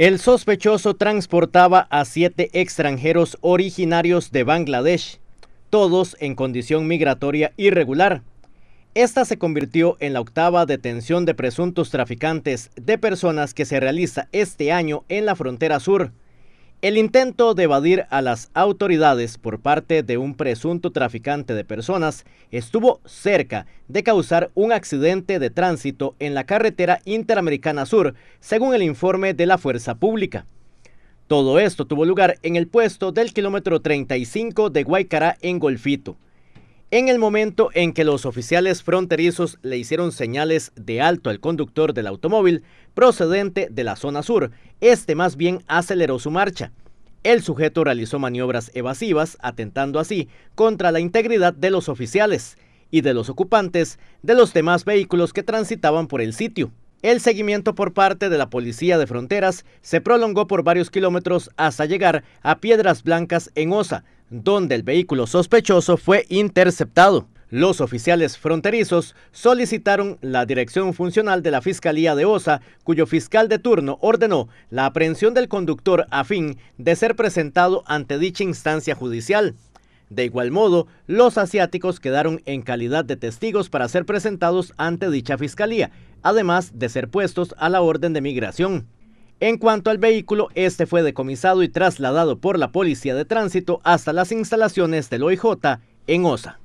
El sospechoso transportaba a siete extranjeros originarios de Bangladesh, todos en condición migratoria irregular. Esta se convirtió en la octava detención de presuntos traficantes de personas que se realiza este año en la frontera sur, el intento de evadir a las autoridades por parte de un presunto traficante de personas estuvo cerca de causar un accidente de tránsito en la carretera Interamericana Sur, según el informe de la Fuerza Pública. Todo esto tuvo lugar en el puesto del kilómetro 35 de Guaycará en Golfito. En el momento en que los oficiales fronterizos le hicieron señales de alto al conductor del automóvil procedente de la zona sur, este más bien aceleró su marcha. El sujeto realizó maniobras evasivas, atentando así contra la integridad de los oficiales y de los ocupantes de los demás vehículos que transitaban por el sitio. El seguimiento por parte de la Policía de Fronteras se prolongó por varios kilómetros hasta llegar a Piedras Blancas en Osa, donde el vehículo sospechoso fue interceptado. Los oficiales fronterizos solicitaron la dirección funcional de la Fiscalía de Osa, cuyo fiscal de turno ordenó la aprehensión del conductor a fin de ser presentado ante dicha instancia judicial. De igual modo, los asiáticos quedaron en calidad de testigos para ser presentados ante dicha fiscalía, además de ser puestos a la orden de migración. En cuanto al vehículo, este fue decomisado y trasladado por la Policía de Tránsito hasta las instalaciones del OIJ en OSA.